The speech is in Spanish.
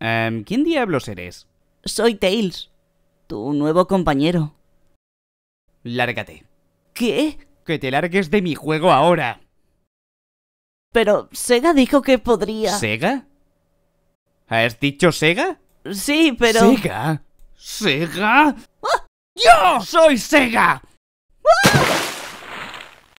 Em, ¿Quién diablos eres? Soy Tails, tu nuevo compañero. Lárgate. ¿Qué? Que te largues de mi juego ahora. Pero Sega dijo que podría. ¿Sega? ¿Has dicho Sega? Sí, pero... ¿Sega? ¿Sega? ¡Ah! ¡Yo soy Sega! ¡Ah!